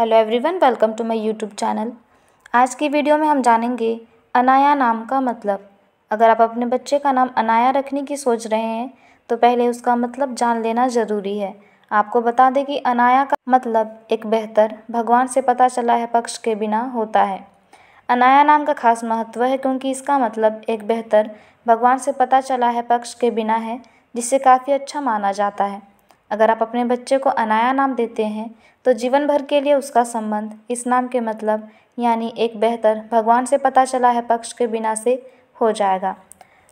hello everyone welcome to my YouTube channel आज की video में हम जानेंगे अनाया नाम का मतलब अगर आप अपने बच्चे का नाम अनाया रखने की सोच रहे हैं तो पहले उसका मतलब जान लेना ज़रूरी है आपको बता दें कि अनाया का मतलब एक बेहतर भगवान से पता चला है पक्ष के बिना होता है अनाया नाम का खास महत्व है क्योंकि इसका मतलब एक बेहतर भगवान से पता चला है पक्ष के बिना है जिसे काफ़ी अच्छा माना जाता है अगर आप अपने बच्चे को अनाया नाम देते हैं तो जीवन भर के लिए उसका संबंध इस नाम के मतलब यानी एक बेहतर भगवान से पता चला है पक्ष के बिना से हो जाएगा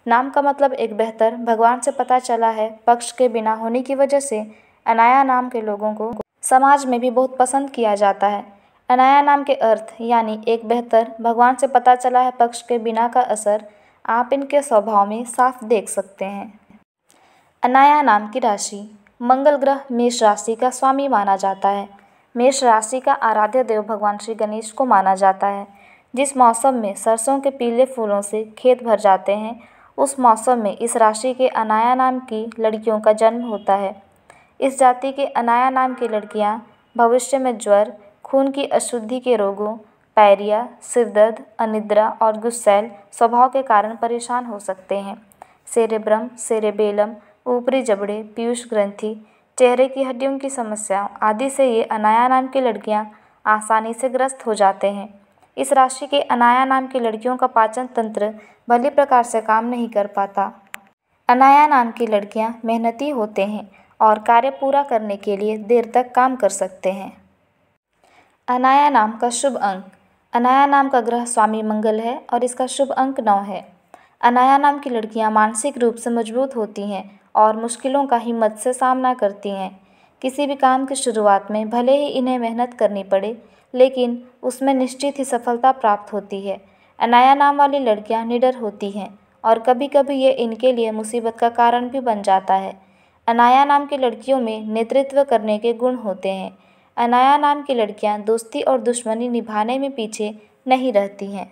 नाम का मतलब एक बेहतर भगवान से पता चला है पक्ष के बिना होने की वजह से अनाया नाम के लोगों को समाज में भी बहुत पसंद किया जाता है अनाया नाम के अर्थ यानी एक बेहतर भगवान से पता चला है पक्ष के बिना का असर आप इनके स्वभाव में साफ देख सकते हैं अनाया नाम की राशि मंगल ग्रह मेष राशि का स्वामी माना जाता है मेष राशि का आराध्य देव भगवान श्री गणेश को माना जाता है जिस मौसम में सरसों के पीले फूलों से खेत भर जाते हैं उस मौसम में इस राशि के अनाया नाम की लड़कियों का जन्म होता है इस जाति के अनाया नाम की लड़कियां भविष्य में ज्वर खून की अशुद्धि के रोगों पैरिया सिरदर्द अनिद्रा और गुस्सैल स्वभाव के कारण परेशान हो सकते हैं सेरेब्रम सेरेबेलम ऊपरी जबड़े पीयूष ग्रंथि चेहरे की हड्डियों की समस्याओं आदि से ये अनाया नाम की लड़कियाँ आसानी से ग्रस्त हो जाते हैं इस राशि के अनाया नाम की लड़कियों का पाचन तंत्र भली प्रकार से काम नहीं कर पाता अनाया नाम की लड़कियाँ मेहनती होते हैं और कार्य पूरा करने के लिए देर तक काम कर सकते हैं अनाया नाम का शुभ अंक अनाया नाम का ग्रह स्वामी मंगल है और इसका शुभ अंक नौ है अनाया नाम की लड़कियाँ मानसिक रूप से मजबूत होती हैं और मुश्किलों का हिम्मत से सामना करती हैं किसी भी काम की शुरुआत में भले ही इन्हें मेहनत करनी पड़े लेकिन उसमें निश्चित ही सफलता प्राप्त होती है अनाया नाम वाली लड़कियां निडर होती हैं और कभी कभी ये इनके लिए मुसीबत का कारण भी बन जाता है अनाया नाम की लड़कियों में नेतृत्व करने के गुण होते हैं अनाया नाम की लड़कियाँ दोस्ती और दुश्मनी निभाने में पीछे नहीं रहती हैं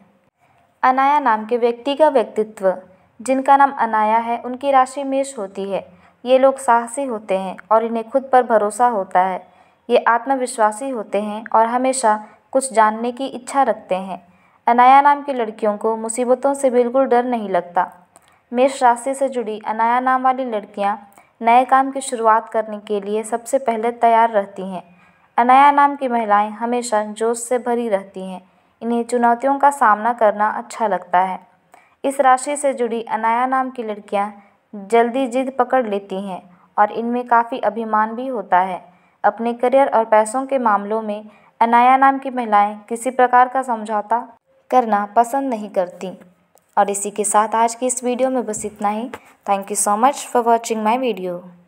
अनाया नाम के व्यक्ति का व्यक्तित्व जिनका नाम अनाया है उनकी राशि मेष होती है ये लोग साहसी होते हैं और इन्हें खुद पर भरोसा होता है ये आत्मविश्वासी होते हैं और हमेशा कुछ जानने की इच्छा रखते हैं अनाया नाम की लड़कियों को मुसीबतों से बिल्कुल डर नहीं लगता मेष राशि से जुड़ी अनाया नाम वाली लड़कियाँ नए काम की शुरुआत करने के लिए सबसे पहले तैयार रहती हैं अनाया नाम की महिलाएं हमेशा जोश से भरी रहती हैं इन्हें चुनौतियों का सामना करना अच्छा लगता है इस राशि से जुड़ी अनाया नाम की लड़कियां जल्दी जिद पकड़ लेती हैं और इनमें काफ़ी अभिमान भी होता है अपने करियर और पैसों के मामलों में अनाया नाम की महिलाएं किसी प्रकार का समझौता करना पसंद नहीं करती और इसी के साथ आज की इस वीडियो में बस इतना ही thank you so much for watching my video